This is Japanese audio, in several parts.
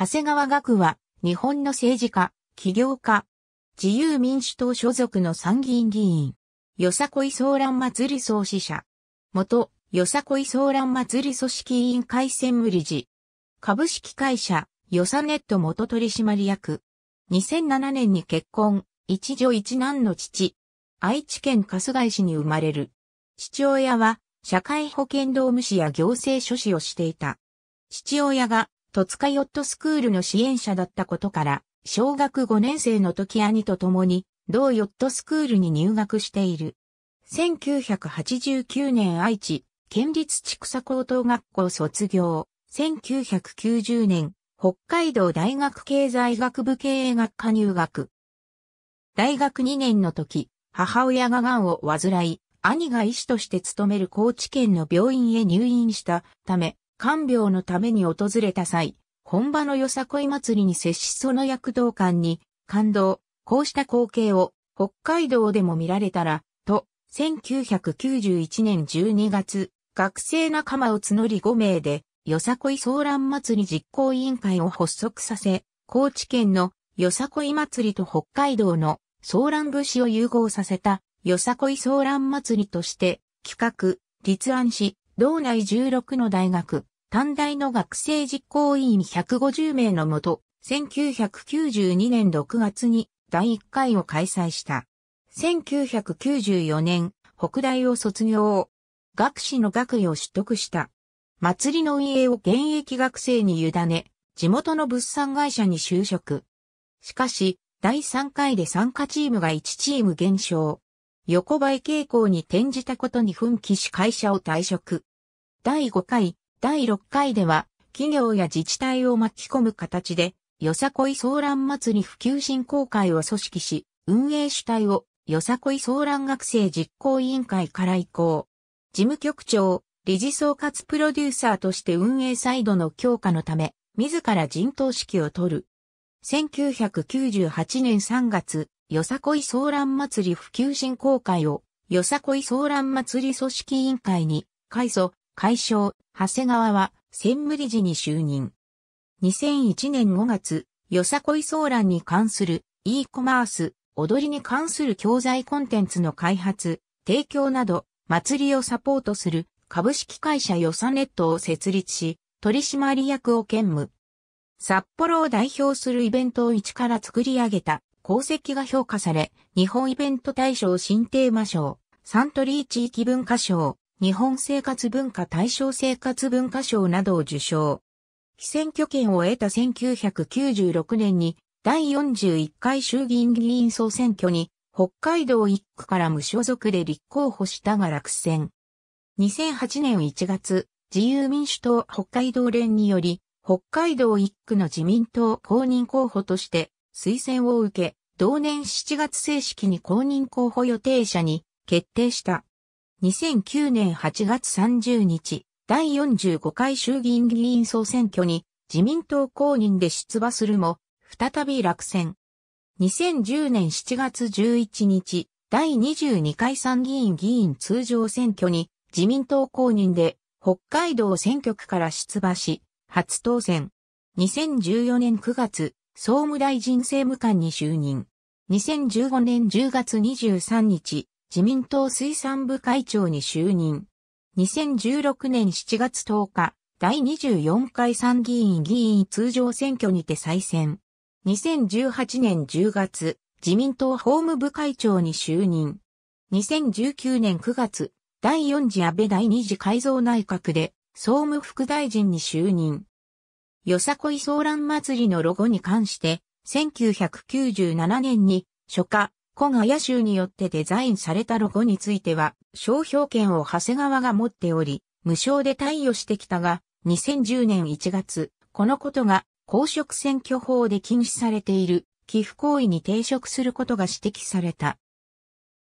長谷川学は、日本の政治家、起業家、自由民主党所属の参議院議員、よさこい騒乱祭り創始者、元、よさこい騒乱祭り組織委員会専務理事、株式会社、よさネット元取締役、2007年に結婚、一女一男の父、愛知県春日井市に生まれる。父親は、社会保険労務士や行政書士をしていた。父親が戸塚ヨットスクールの支援者だったことから、小学5年生の時兄と共に、同ヨットスクールに入学している。1989年愛知、県立千草高等学校卒業。1990年、北海道大学経済学部経営学科入学。大学2年の時、母親が癌を患い、兄が医師として勤める高知県の病院へ入院したため、看病のために訪れた際、本場のよさこい祭りに接しその躍動感に感動。こうした光景を北海道でも見られたら、と、1991年12月、学生仲間を募り5名で、よさこい騒乱祭り実行委員会を発足させ、高知県のよさこい祭りと北海道の騒乱節を融合させたよさこい騒乱祭りとして企画、立案し、道内16の大学、短大の学生実行委員150名のもと、1992年6月に第1回を開催した。1994年、北大を卒業。学士の学位を取得した。祭りの運営を現役学生に委ね、地元の物産会社に就職。しかし、第3回で参加チームが1チーム減少。横ばい傾向に転じたことに奮起し会社を退職。第5回、第6回では、企業や自治体を巻き込む形で、よさこい騒乱祭り普及振興会を組織し、運営主体をよさこい騒乱学生実行委員会から移行。事務局長、理事総括プロデューサーとして運営サイドの強化のため、自ら陣頭指揮を取る。1998年3月、よさこいソーラン祭り普及振興会を、よさこいソーラン祭り組織委員会に、改祖、改消、長谷川は、専務理事に就任。2001年5月、よさこいソーランに関する e コマース、踊りに関する教材コンテンツの開発、提供など、祭りをサポートする株式会社よさネットを設立し、取締役を兼務。札幌を代表するイベントを一から作り上げた功績が評価され、日本イベント大賞新テーマ賞、サントリー地域文化賞、日本生活文化大賞生活文化賞などを受賞。非選挙権を得た1996年に第41回衆議院議員総選挙に北海道1区から無所属で立候補したが落選。2008年1月、自由民主党北海道連により、北海道1区の自民党公認候補として推薦を受け、同年7月正式に公認候補予定者に決定した。2009年8月30日、第45回衆議院議員総選挙に自民党公認で出馬するも、再び落選。2010年7月11日、第22回参議院議員通常選挙に自民党公認で北海道選挙区から出馬し、初当選。2014年9月、総務大臣政務官に就任。2015年10月23日、自民党水産部会長に就任。2016年7月10日、第24回参議院議員通常選挙にて再選。2018年10月、自民党法務部会長に就任。2019年9月、第4次安倍第2次改造内閣で、総務副大臣に就任。よさこい騒乱祭りのロゴに関して、1997年に初夏、古賀野州によってデザインされたロゴについては、商標権を長谷川が持っており、無償で貸与してきたが、2010年1月、このことが公職選挙法で禁止されている寄付行為に抵触することが指摘された。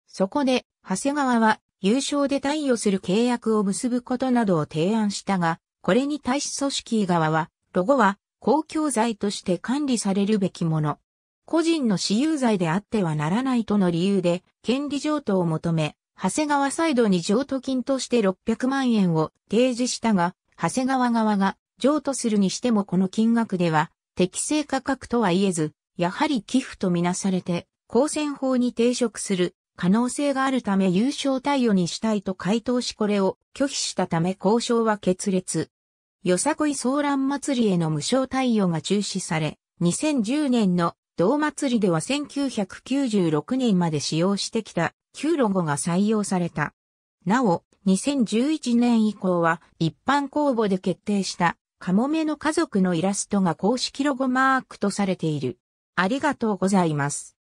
そこで、長谷川は優勝で貸与する契約を結ぶことなどを提案したが、これに対し組織側は、ロゴは公共財として管理されるべきもの。個人の私有財であってはならないとの理由で、権利譲渡を求め、長谷川サイドに譲渡金として600万円を提示したが、長谷川側が譲渡するにしてもこの金額では適正価格とは言えず、やはり寄付とみなされて、公選法に抵触する可能性があるため優勝対応にしたいと回答しこれを拒否したため交渉は決裂。よさこい騒乱祭りへの無償対応が中止され、2010年の同祭りでは1996年まで使用してきた旧ロゴが採用された。なお、2011年以降は一般公募で決定したカモメの家族のイラストが公式ロゴマークとされている。ありがとうございます。